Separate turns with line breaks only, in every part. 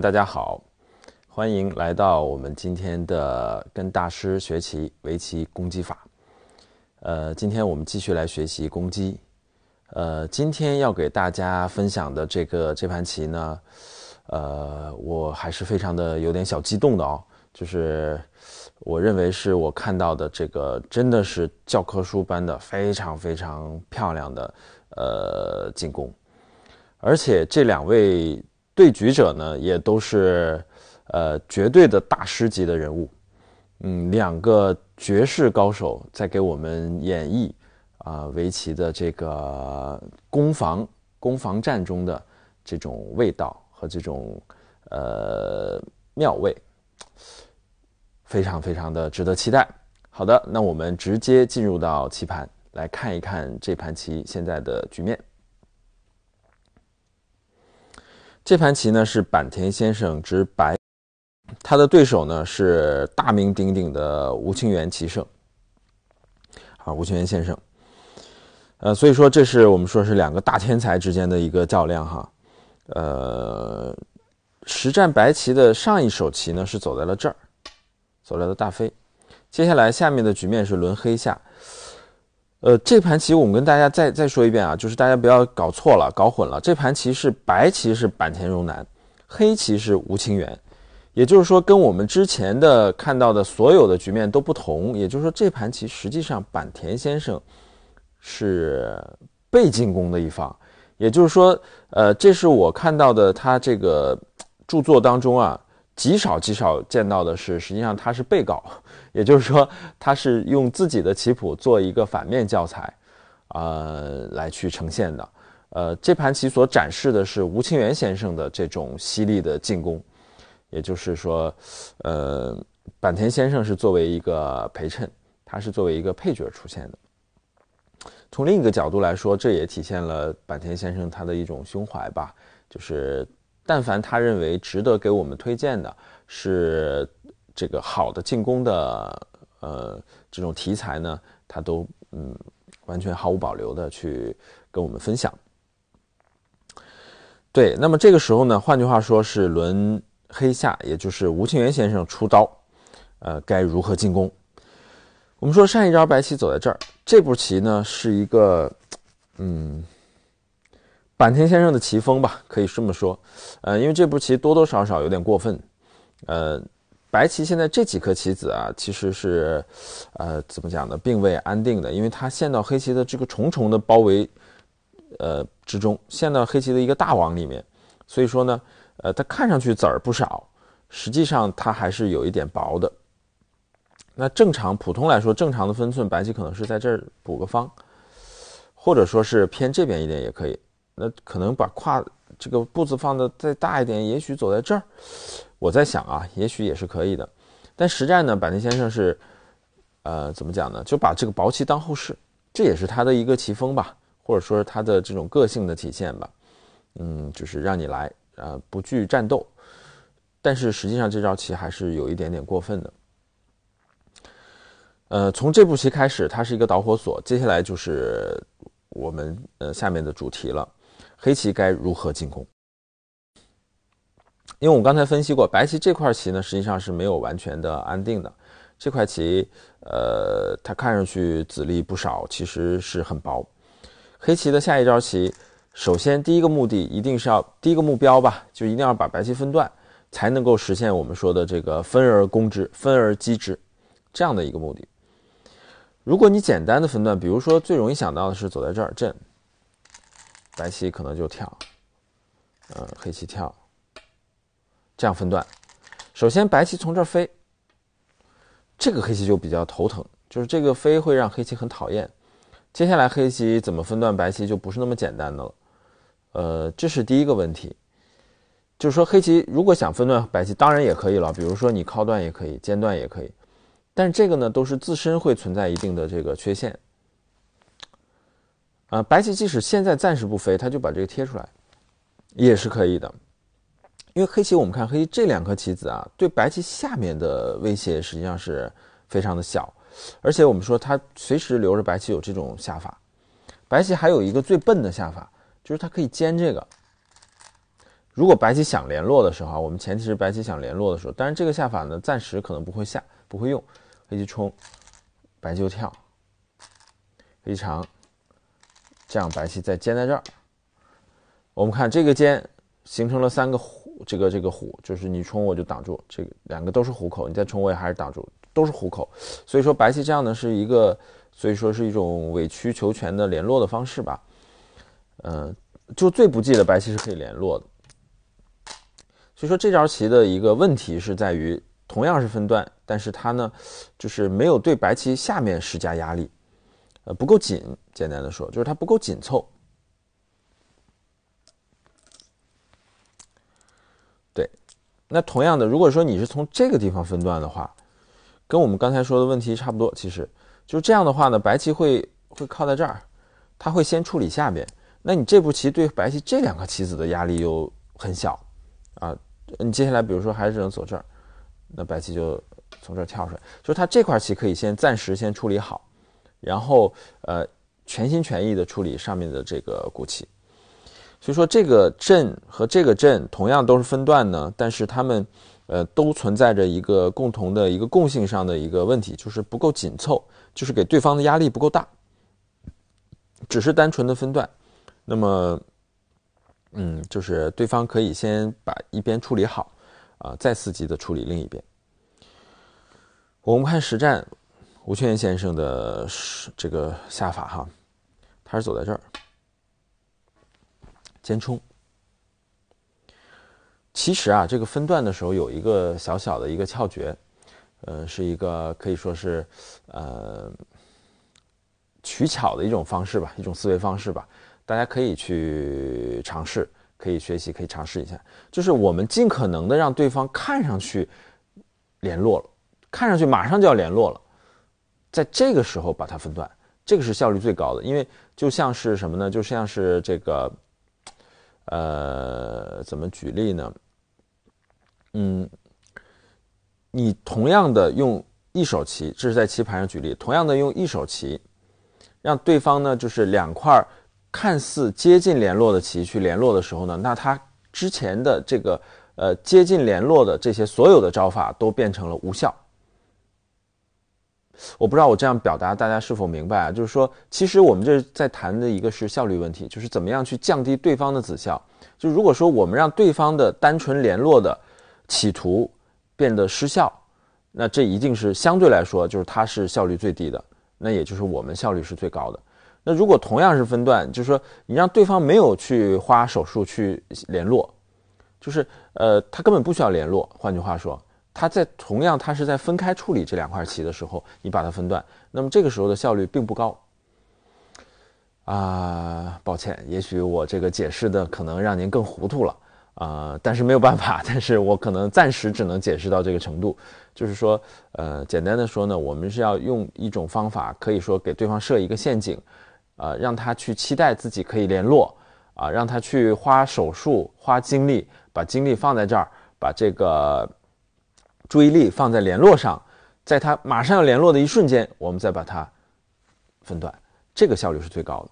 大家好，欢迎来到我们今天的跟大师学习围棋攻击法。呃，今天我们继续来学习攻击。呃，今天要给大家分享的这个这盘棋呢，呃，我还是非常的有点小激动的哦。就是我认为是我看到的这个真的是教科书般的非常非常漂亮的呃进攻，而且这两位。对局者呢，也都是，呃，绝对的大师级的人物，嗯，两个绝世高手在给我们演绎啊围棋的这个攻防、攻防战中的这种味道和这种呃妙味，非常非常的值得期待。好的，那我们直接进入到棋盘来看一看这盘棋现在的局面。这盘棋呢是坂田先生之白，他的对手呢是大名鼎鼎的吴清源棋圣，啊，吴清源先生，呃，所以说这是我们说是两个大天才之间的一个较量哈，呃，实战白棋的上一手棋呢是走在了这儿，走来了大飞，接下来下面的局面是轮黑下。呃，这盘棋我们跟大家再再说一遍啊，就是大家不要搞错了、搞混了。这盘棋是白棋是坂田荣南，黑棋是吴清源，也就是说跟我们之前的看到的所有的局面都不同。也就是说，这盘棋实际上坂田先生是被进攻的一方，也就是说，呃，这是我看到的他这个著作当中啊。极少极少见到的是，实际上他是被告，也就是说，他是用自己的棋谱做一个反面教材，呃，来去呈现的。呃，这盘棋所展示的是吴清源先生的这种犀利的进攻，也就是说，呃，坂田先生是作为一个陪衬，他是作为一个配角出现的。从另一个角度来说，这也体现了坂田先生他的一种胸怀吧，就是。但凡他认为值得给我们推荐的，是这个好的进攻的，呃，这种题材呢，他都嗯完全毫无保留的去跟我们分享。对，那么这个时候呢，换句话说是轮黑下，也就是吴清源先生出刀，呃，该如何进攻？我们说上一招白棋走在这儿，这步棋呢是一个，嗯。坂田先生的棋风吧，可以这么说，呃，因为这步棋多多少少有点过分。呃，白棋现在这几颗棋子啊，其实是，呃，怎么讲呢，并未安定的，因为它陷到黑棋的这个重重的包围，呃之中，陷到黑棋的一个大网里面。所以说呢，呃，它看上去子儿不少，实际上它还是有一点薄的。那正常、普通来说，正常的分寸，白棋可能是在这儿补个方，或者说是偏这边一点也可以。那可能把跨这个步子放的再大一点，也许走在这儿，我在想啊，也许也是可以的。但实战呢，板田先生是，呃，怎么讲呢？就把这个薄棋当后事，这也是他的一个棋风吧，或者说他的这种个性的体现吧。嗯，就是让你来，呃，不惧战斗。但是实际上这招棋还是有一点点过分的。呃，从这步棋开始，它是一个导火索，接下来就是我们呃下面的主题了。黑棋该如何进攻？因为我们刚才分析过，白棋这块棋呢，实际上是没有完全的安定的。这块棋，呃，它看上去子力不少，其实是很薄。黑棋的下一招棋，首先第一个目的一定是要第一个目标吧，就一定要把白棋分断，才能够实现我们说的这个分而攻之、分而击之这样的一个目的。如果你简单的分段，比如说最容易想到的是走在这儿阵白棋可能就跳，呃，黑棋跳，这样分段。首先，白棋从这儿飞，这个黑棋就比较头疼，就是这个飞会让黑棋很讨厌。接下来，黑棋怎么分段，白棋就不是那么简单的了。呃，这是第一个问题，就是说黑棋如果想分段白棋，当然也可以了，比如说你靠断也可以，间断也可以，但这个呢，都是自身会存在一定的这个缺陷。啊，白棋即使现在暂时不飞，他就把这个贴出来，也是可以的。因为黑棋，我们看黑棋这两颗棋子啊，对白棋下面的威胁实际上是非常的小。而且我们说，他随时留着白棋有这种下法。白棋还有一个最笨的下法，就是它可以尖这个。如果白棋想联络的时候我们前提是白棋想联络的时候，但是这个下法呢，暂时可能不会下，不会用。黑棋冲，白棋跳，黑棋长。这样白棋再尖在这儿，我们看这个尖形成了三个虎，这个这个虎就是你冲我就挡住，这个两个都是虎口，你再冲我也还是挡住，都是虎口。所以说白棋这样呢是一个，所以说是一种委曲求全的联络的方式吧。嗯，就最不济的白棋是可以联络的。所以说这招棋的一个问题是在于，同样是分段，但是它呢，就是没有对白棋下面施加压力。呃，不够紧，简单的说，就是它不够紧凑。对，那同样的，如果说你是从这个地方分段的话，跟我们刚才说的问题差不多。其实就这样的话呢，白棋会会靠在这儿，它会先处理下边。那你这步棋对白棋这两个棋子的压力又很小啊。你接下来比如说还是只能走这儿，那白棋就从这儿跳出来，就是它这块棋可以先暂时先处理好。然后，呃，全心全意的处理上面的这个骨气。所以说这个阵和这个阵同样都是分段呢，但是他们，呃，都存在着一个共同的一个共性上的一个问题，就是不够紧凑，就是给对方的压力不够大，只是单纯的分段。那么，嗯，就是对方可以先把一边处理好，啊，再伺机的处理另一边。我们看实战。吴泉先生的这个下法哈，他是走在这儿肩冲。其实啊，这个分段的时候有一个小小的一个窍诀，呃，是一个可以说是呃取巧的一种方式吧，一种思维方式吧。大家可以去尝试，可以学习，可以尝试一下。就是我们尽可能的让对方看上去联络了，看上去马上就要联络了。在这个时候把它分段，这个是效率最高的，因为就像是什么呢？就像是这个，呃，怎么举例呢？嗯，你同样的用一手棋，这是在棋盘上举例，同样的用一手棋，让对方呢就是两块看似接近联络的棋去联络的时候呢，那他之前的这个呃接近联络的这些所有的招法都变成了无效。我不知道我这样表达大家是否明白啊？就是说，其实我们这在谈的一个是效率问题，就是怎么样去降低对方的子效。就如果说我们让对方的单纯联络的企图变得失效，那这一定是相对来说，就是它是效率最低的。那也就是我们效率是最高的。那如果同样是分段，就是说你让对方没有去花手术去联络，就是呃，他根本不需要联络。换句话说。它在同样，它是在分开处理这两块棋的时候，你把它分段，那么这个时候的效率并不高。啊，抱歉，也许我这个解释的可能让您更糊涂了啊，但是没有办法，但是我可能暂时只能解释到这个程度。就是说，呃，简单的说呢，我们是要用一种方法，可以说给对方设一个陷阱，呃，让他去期待自己可以联络啊，让他去花手术、花精力，把精力放在这儿，把这个。注意力放在联络上，在他马上要联络的一瞬间，我们再把它分段，这个效率是最高的。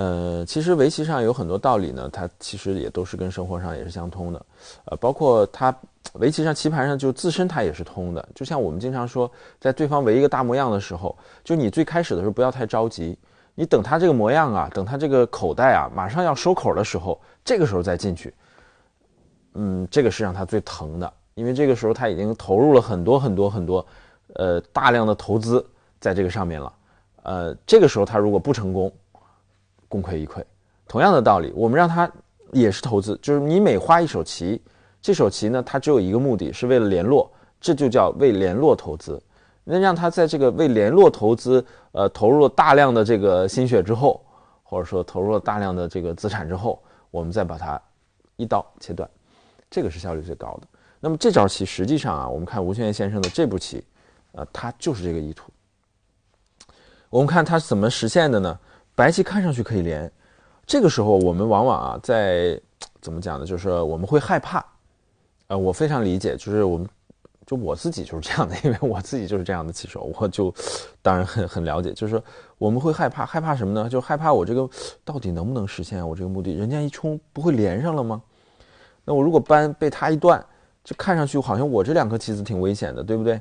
呃，其实围棋上有很多道理呢，它其实也都是跟生活上也是相通的，呃，包括它围棋上棋盘上就自身它也是通的。就像我们经常说，在对方围一个大模样的时候，就你最开始的时候不要太着急，你等他这个模样啊，等他这个口袋啊，马上要收口的时候，这个时候再进去，嗯，这个是让他最疼的。因为这个时候他已经投入了很多很多很多，呃，大量的投资在这个上面了，呃，这个时候他如果不成功，功亏一篑。同样的道理，我们让他也是投资，就是你每花一手棋，这手棋呢，它只有一个目的，是为了联络，这就叫为联络投资。那让他在这个为联络投资，呃，投入了大量的这个心血之后，或者说投入了大量的这个资产之后，我们再把它一刀切断，这个是效率最高的。那么这招棋实际上啊，我们看吴宣源先生的这步棋，呃，他就是这个意图。我们看他怎么实现的呢？白棋看上去可以连，这个时候我们往往啊，在怎么讲呢？就是我们会害怕。呃，我非常理解，就是我们就我自己就是这样的，因为我自己就是这样的棋手，我就当然很很了解，就是我们会害怕，害怕什么呢？就害怕我这个到底能不能实现我这个目的？人家一冲不会连上了吗？那我如果搬被他一断。就看上去好像我这两颗棋子挺危险的，对不对？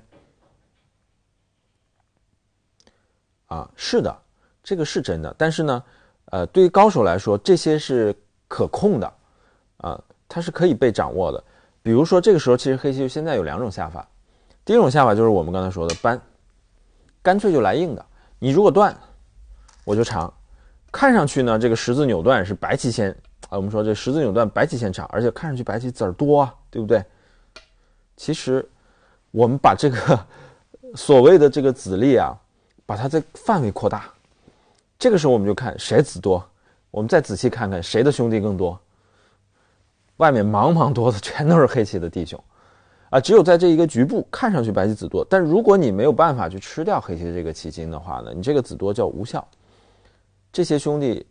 啊，是的，这个是真的。但是呢，呃，对于高手来说，这些是可控的，啊，它是可以被掌握的。比如说，这个时候其实黑棋现在有两种下法，第一种下法就是我们刚才说的搬，干脆就来硬的。你如果断，我就长。看上去呢，这个十字扭断是白棋先啊，我们说这十字扭断白棋先长，而且看上去白棋子儿多，对不对？其实，我们把这个 所谓的这个子力啊，把它在范围扩大，这个时候我们就看谁子多。我们再仔细看看谁的兄弟更多。外面茫茫多的全都是黑棋的弟兄，啊，只有在这一个局部看上去白棋子多。但如果你没有办法去吃掉黑棋这个棋筋的话呢，你这个子多叫无效。这些兄弟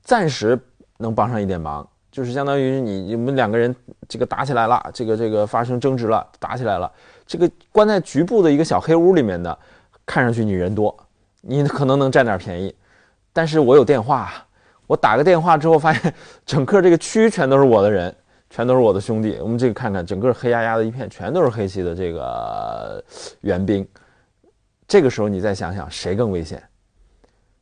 暂时能帮上一点忙。就是相当于你你们两个人这个打起来了，这个这个发生争执了，打起来了。这个关在局部的一个小黑屋里面的，看上去你人多，你可能能占点便宜。但是我有电话，我打个电话之后发现，整个这个区全都是我的人，全都是我的兄弟。我们这个看看，整个黑压压的一片，全都是黑旗的这个援兵。这个时候你再想想，谁更危险？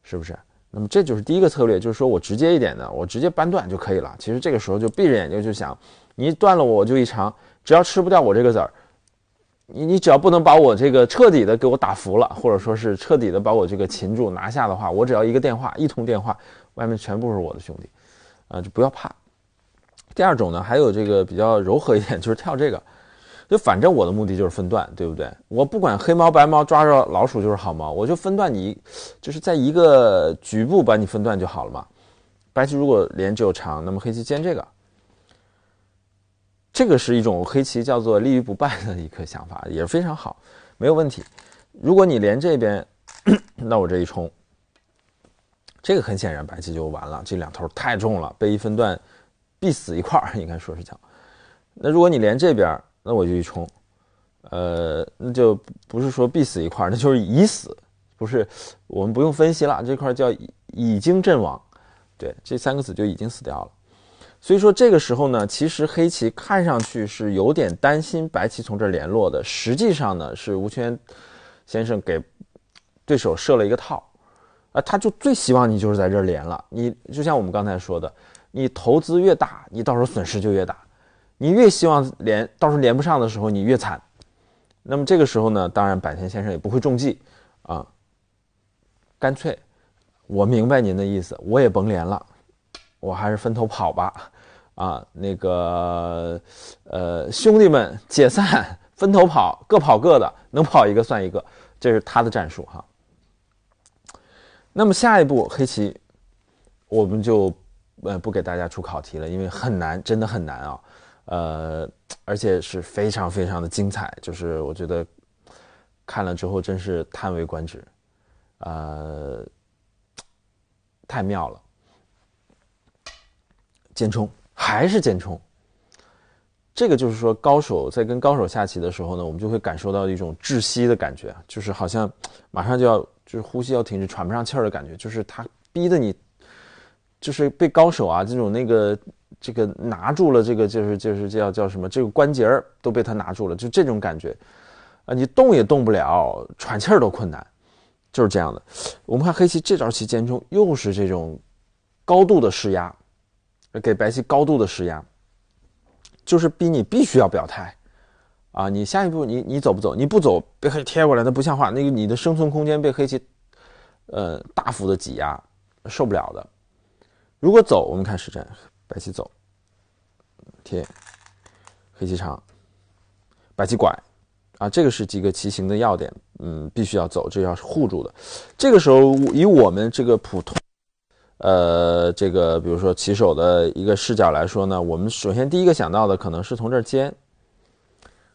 是不是？那么这就是第一个策略，就是说我直接一点的，我直接掰断就可以了。其实这个时候就闭着眼睛就想，你断了我就一尝，只要吃不掉我这个籽儿，你你只要不能把我这个彻底的给我打服了，或者说是彻底的把我这个擒住拿下的话，我只要一个电话，一通电话，外面全部是我的兄弟，啊，就不要怕。第二种呢，还有这个比较柔和一点，就是跳这个。就反正我的目的就是分段，对不对？我不管黑猫白猫，抓着老鼠就是好猫。我就分段，你就是在一个局部把你分段就好了嘛。白棋如果连有长，那么黑棋尖这个，这个是一种黑棋叫做立于不败的一个想法，也是非常好，没有问题。如果你连这边，那我这一冲，这个很显然白棋就完了，这两头太重了，被一分段必死一块儿，应该说是叫。那如果你连这边。那我就一冲，呃，那就不是说必死一块儿，那就是已死，不是我们不用分析了，这块叫已经阵亡，对，这三个子就已经死掉了。所以说这个时候呢，其实黑棋看上去是有点担心白棋从这儿联络的，实际上呢是吴权先生给对手设了一个套，啊，他就最希望你就是在这儿连了，你就像我们刚才说的，你投资越大，你到时候损失就越大。你越希望连，到时候连不上的时候你越惨。那么这个时候呢，当然坂田先生也不会中计啊，干脆我明白您的意思，我也甭连了，我还是分头跑吧。啊，那个呃，兄弟们解散，分头跑，各跑各的，能跑一个算一个。这是他的战术哈。那么下一步黑棋，我们就呃不给大家出考题了，因为很难，真的很难啊。呃，而且是非常非常的精彩，就是我觉得看了之后真是叹为观止，呃，太妙了。简冲还是简冲，这个就是说高手在跟高手下棋的时候呢，我们就会感受到一种窒息的感觉就是好像马上就要就是呼吸要停止、喘不上气儿的感觉，就是他逼得你，就是被高手啊这种那个。这个拿住了，这个就是就是叫叫什么？这个关节儿都被他拿住了，就这种感觉，啊，你动也动不了，喘气儿都困难，就是这样的。我们看黑棋这招棋尖冲，又是这种高度的施压，给白棋高度的施压，就是逼你必须要表态，啊，你下一步你你走不走？你不走，被黑贴过来，那不像话。那个你的生存空间被黑棋呃大幅的挤压，受不了的。如果走，我们看实战。白棋走，贴，黑棋长，白棋拐，啊，这个是几个棋形的要点，嗯，必须要走，这要是护住的。这个时候，以我们这个普通，呃，这个比如说棋手的一个视角来说呢，我们首先第一个想到的可能是从这儿尖，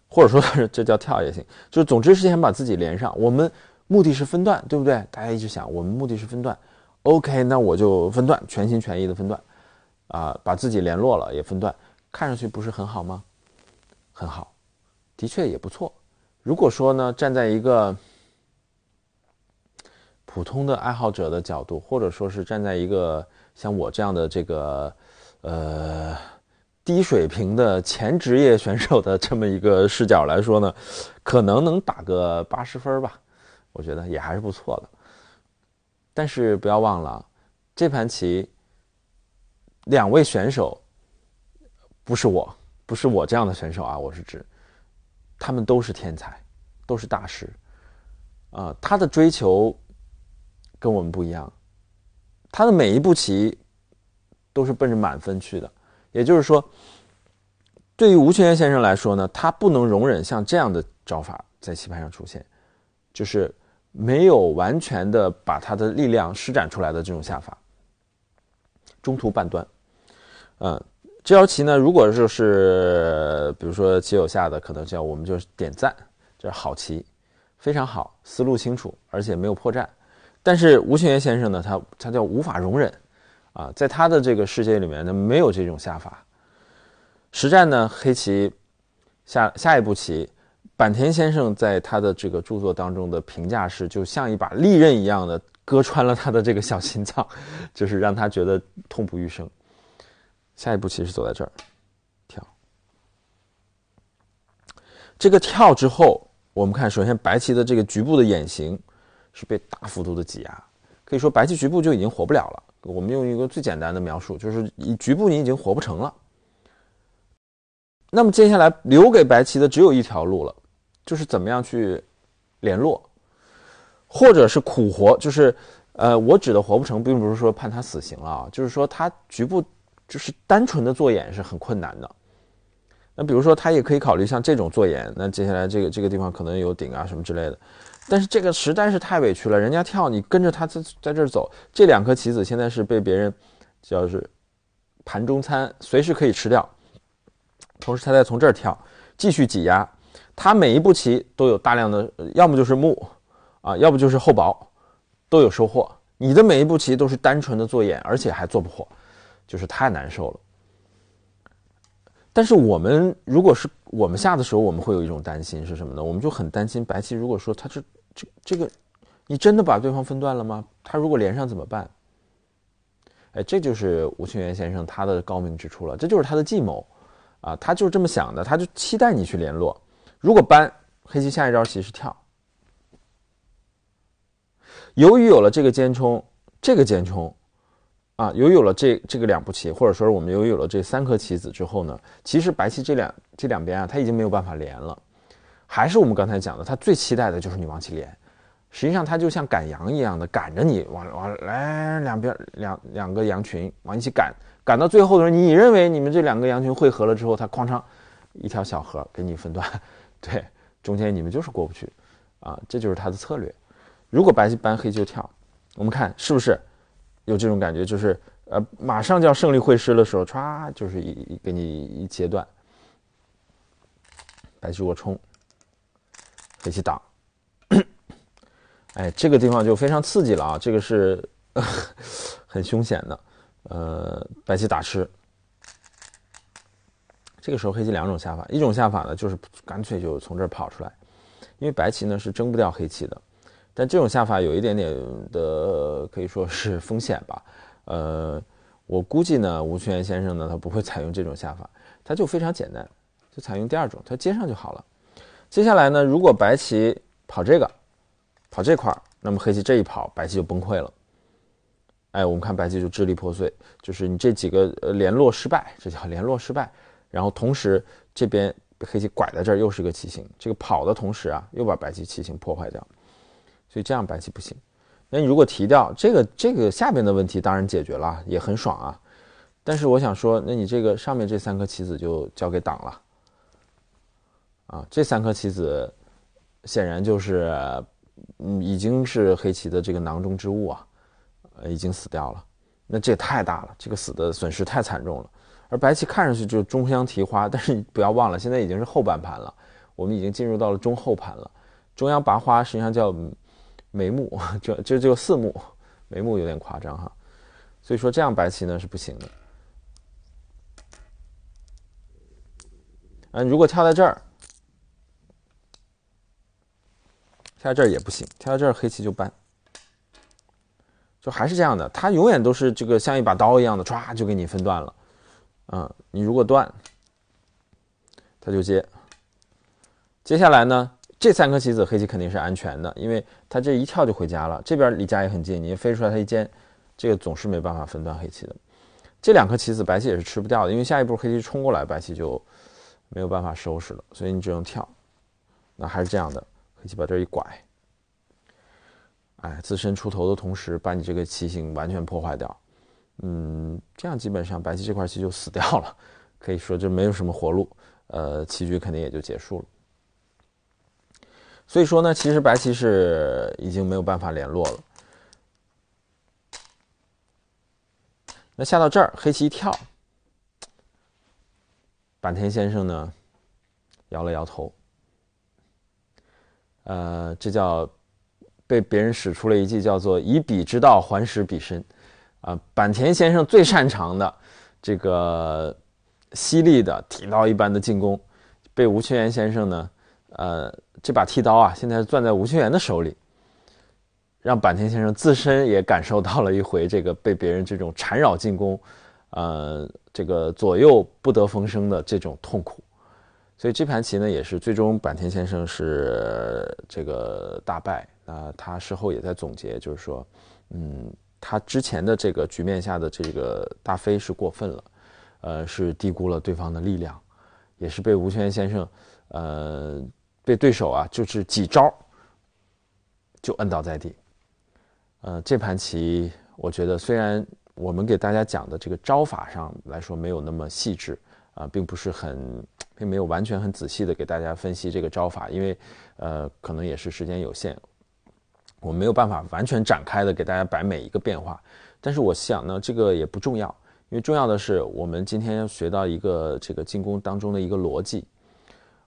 或者说这叫跳也行，就总之是想把自己连上。我们目的是分段，对不对？大家一直想，我们目的是分段，OK，那我就分段，全心全意的分段。啊，把自己联络了，也分段，看上去不是很好吗？很好，的确也不错。如果说呢，站在一个普通的爱好者的角度，或者说是站在一个像我这样的这个呃低水平的前职业选手的这么一个视角来说呢，可能能打个八十分吧，我觉得也还是不错的。但是不要忘了，这盘棋。两位选手，不是我不是我这样的选手啊，我是指，他们都是天才，都是大师，啊，他的追求跟我们不一样，他的每一步棋都是奔着满分去的，也就是说，对于吴清源先生来说呢，他不能容忍像这样的招法在棋盘上出现，就是没有完全的把他的力量施展出来的这种下法。中途半段，嗯，这招棋呢，如果就是比如说棋友下的，可能叫我们就是点赞，这是好棋，非常好，思路清楚，而且没有破绽。但是吴清源先生呢，他他叫无法容忍，啊，在他的这个世界里面呢，没有这种下法。实战呢，黑棋下下一步棋。坂田先生在他的这个著作当中的评价是，就像一把利刃一样的割穿了他的这个小心脏，就是让他觉得痛不欲生。下一步棋是走在这儿，跳。这个跳之后，我们看，首先白棋的这个局部的眼型是被大幅度的挤压，可以说白棋局部就已经活不了了。我们用一个最简单的描述，就是你局部你已经活不成了。那么接下来留给白棋的只有一条路了。就是怎么样去联络，或者是苦活，就是呃，我指的活不成，并不是说判他死刑了啊，就是说他局部就是单纯的做眼是很困难的。那比如说他也可以考虑像这种做眼，那接下来这个这个地方可能有顶啊什么之类的，但是这个实在是太委屈了，人家跳你跟着他在在这儿走，这两颗棋子现在是被别人叫是盘中餐，随时可以吃掉，同时他再从这儿跳，继续挤压。他每一步棋都有大量的，要么就是木，啊，要不就是厚薄，都有收获。你的每一步棋都是单纯的做眼，而且还做不活，就是太难受了。但是我们如果是我们下的时候，我们会有一种担心是什么呢？我们就很担心白棋，如果说他这这这个，你真的把对方分断了吗？他如果连上怎么办？哎，这就是吴清源先生他的高明之处了，这就是他的计谋，啊，他就是这么想的，他就期待你去联络。如果搬黑棋下一招棋是跳。由于有了这个尖冲，这个尖冲，啊，由于有了这这个两步棋，或者说我们由于有了这三颗棋子之后呢，其实白棋这两这两边啊，它已经没有办法连了。还是我们刚才讲的，他最期待的就是你往起连。实际上他就像赶羊一样的赶着你往往来两边两两个羊群往一起赶，赶到最后的时候，你认为你们这两个羊群汇合了之后，他哐嚓一条小河给你分段。对，中间你们就是过不去，啊，这就是他的策略。如果白棋扳黑就跳，我们看是不是有这种感觉？就是呃，马上就要胜利会师的时候，歘，就是一给你一截断。白棋我冲，黑棋挡，哎，这个地方就非常刺激了啊，这个是 很凶险的。呃，白棋打吃。这个时候黑棋两种下法，一种下法呢就是干脆就从这儿跑出来，因为白棋呢是争不掉黑棋的。但这种下法有一点点的可以说是风险吧。呃，我估计呢吴清源先生呢他不会 采用这种下法，他就非常简单，就采用第二种，他接上就好了。接下来呢，如果白棋跑这个，跑这块儿，那么黑棋这一跑，白棋就崩溃了。哎，我们看白棋就支离破碎，就是你这几个呃联络失败，这叫联络失败。然后同时，这边黑棋拐在这儿又是个棋形，这个跑的同时啊，又把白棋棋形破坏掉，所以这样白棋不行。那你如果提掉这个这个下边的问题，当然解决了，也很爽啊。但是我想说，那你这个上面这三颗棋子就交给党了啊，这三颗棋子显然就是嗯已经是黑棋的这个囊中之物啊，呃已经死掉了。那这也太大了，这个死的损失太惨重了。而白棋看上去就是中央提花，但是你不要忘了，现在已经是后半盘了，我们已经进入到了中后盘了。中央拔花实际上叫眉目，这这就四目眉目有点夸张哈，所以说这样白棋呢是不行的。嗯，如果跳在这儿，跳在这儿也不行，跳在这儿黑棋就搬，就还是这样的，它永远都是这个像一把刀一样的歘就给你分断了。嗯，你如果断，他就接。接下来呢，这三颗棋子黑棋肯定是安全的，因为它这一跳就回家了，这边离家也很近，你飞出来，他一尖，这个总是没办法分断黑棋的。这两颗棋子白棋也是吃不掉的，因为下一步黑棋冲过来，白棋就没有办法收拾了，所以你只能跳。那还是这样的，黑棋把这一拐，哎，自身出头的同时，把你这个棋形完全破坏掉。嗯，这样基本上白棋这块棋就死掉了，可以说就没有什么活路，呃，棋局肯定也就结束了。所以说呢，其实白棋是已经没有办法联络了。那下到这儿，黑棋一跳，坂田先生呢摇了摇头，呃，这叫被别人使出了一计，叫做以彼之道还施彼身。啊，坂田先生最擅长的这个犀利的剃刀一般的进攻，被吴清源先生呢，呃，这把剃刀啊，现在攥在吴清源的手里，让坂田先生自身也感受到了一回这个被别人这种缠绕进攻，呃，这个左右不得风声的这种痛苦。所以这盘棋呢，也是最终坂田先生是这个大败。那他事后也在总结，就是说，嗯。他之前的这个局面下的这个大飞是过分了，呃，是低估了对方的力量，也是被吴权先生，呃，被对手啊，就是几招就摁倒在地。呃，这盘棋我觉得虽然我们给大家讲的这个招法上来说没有那么细致啊，并不是很，并没有完全很仔细的给大家分析这个招法，因为呃，可能也是时间有限。我没有办法完全展开的给大家摆每一个变化，但是我想呢，这个也不重要，因为重要的是我们今天要学到一个这个进攻当中的一个逻辑，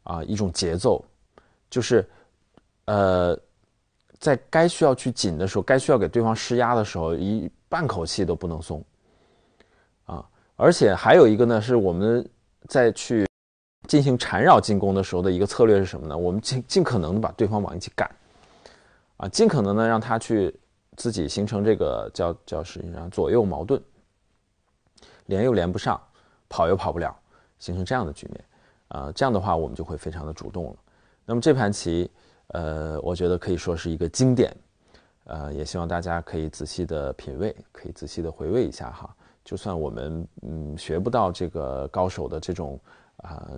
啊，一种节奏，就是，呃，在该需要去紧的时候，该需要给对方施压的时候，一半口气都不能松，啊，而且还有一个呢，是我们在去进行缠绕进攻的时候的一个策略是什么呢？我们尽尽可能的把对方往一起赶。啊，尽可能呢让他去自己形成这个叫叫实际上左右矛盾，连又连不上，跑又跑不了，形成这样的局面，啊，这样的话我们就会非常的主动了。那么这盘棋，呃，我觉得可以说是一个经典，呃，也希望大家可以仔细的品味，可以仔细的回味一下哈。就算我们嗯学不到这个高手的这种啊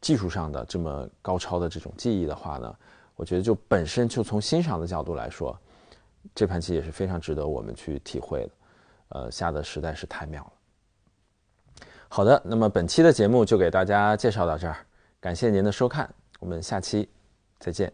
技术上的这么高超的这种技艺的话呢。我觉得，就本身就从欣赏的角度来说，这盘棋也是非常值得我们去体会的，呃，下的实在是太妙了。好的，那么本期的节目就给大家介绍到这儿，感谢您的收看，我们下期再见。